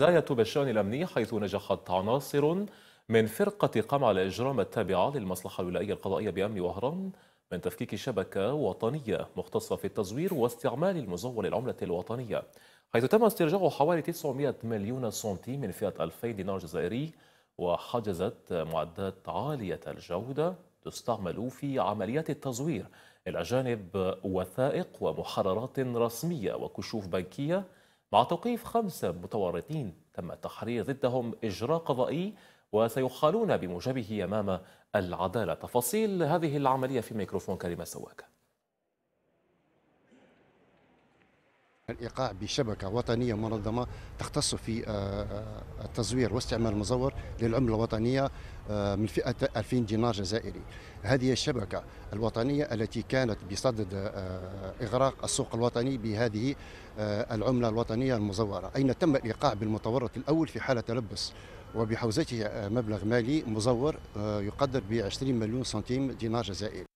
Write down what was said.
بداية بالشأن الأمني حيث نجحت عناصر من فرقة قمع الإجرام التابعة للمصلحة الولائية القضائية بأمن وهران من تفكيك شبكة وطنية مختصة في التزوير واستعمال المزور العملة الوطنية حيث تم استرجاع حوالي 900 مليون سنتيم من فئة 2000 دينار جزائري وحجزت معدات عالية الجودة تستعمل في عمليات التزوير الأجانب وثائق ومحررات رسمية وكشوف بنكية مع توقيف خمسة متورطين تم التحرير ضدهم إجراء قضائي وسيخالون بموجبه أمام العدالة تفاصيل هذه العملية في ميكروفون كريمة سواكة الايقاع بشبكه وطنيه منظمه تختص في آه، آه، التزوير واستعمال المزور للعمله الوطنيه آه، من فئه 2000 دينار جزائري. هذه الشبكه الوطنيه التي كانت بصدد اغراق السوق الوطني بهذه العمله الوطنيه المزوره، اين تم الايقاع بالمتورط الاول في حاله تلبس وبحوزته مبلغ مالي مزور يقدر ب 20 مليون سنتيم دينار جزائري.